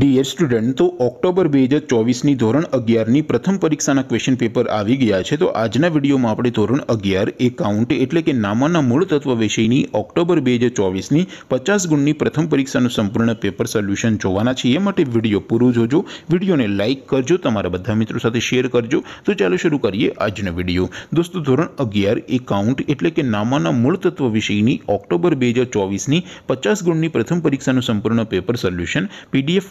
dear student તો October બે હજાર ચોવીસની ધોરણ અગિયારની પ્રથમ પરીક્ષાના ક્વેશ્ચન પેપર આવી ગયા છે તો આજના વિડીયોમાં આપણે ધોરણ અગિયાર એકાઉન્ટ એટલે કે નામાના મૂળ તત્વ વિષયની ઓક્ટોબર બે હજાર ચોવીસની પચાસ ગુણની પ્રથમ પરીક્ષાનું સંપૂર્ણ પેપર સોલ્યુશન જોવાના છે એ માટે વિડીયો પૂરું જોજો વિડીયોને લાઇક કરજો તમારા બધા મિત્રો સાથે શેર કરજો તો ચાલો શરૂ કરીએ આજનો વિડીયો દોસ્તો ધોરણ અગિયાર એકાઉન્ટ એટલે કે નામાના મૂળ તત્વ વિષયની ઓક્ટોબર બે હજાર ચોવીસની પચાસ ગુણની પ્રથમ પરીક્ષાનું સંપૂર્ણ પેપર સોલ્યુશન પીડીએફ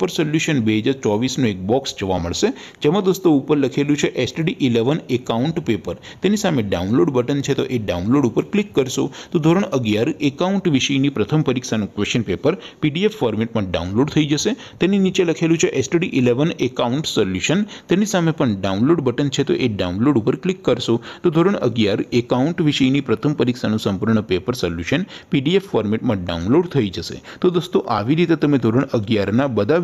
પર સોલ્યુશન બે જ 24 નો એક બોક્સ જોવા મળશે જેમ દોસ્તો ઉપર લખેલું છે STD 11 એકાઉન્ટ પેપર તેની સામે ડાઉનલોડ બટન છે તો એ ડાઉનલોડ ઉપર ક્લિક કરશું તો ધોરણ 11 એકાઉન્ટ વિષયની પ્રથમ પરીક્ષાનું ક્વેશ્ચન પેપર PDF ફોર્મેટમાં ડાઉનલોડ થઈ જશે તેની નીચે લખેલું છે STD 11 એકાઉન્ટ સોલ્યુશન તેની સામે પણ ડાઉનલોડ બટન છે તો એ ડાઉનલોડ ઉપર ક્લિક કરશું તો ધોરણ 11 એકાઉન્ટ વિષયની પ્રથમ પરીક્ષાનું સંપૂર્ણ પેપર સોલ્યુશન PDF ફોર્મેટમાં ડાઉનલોડ થઈ જશે તો દોસ્તો આવી રીતે તમે ધોરણ 11 ના બધા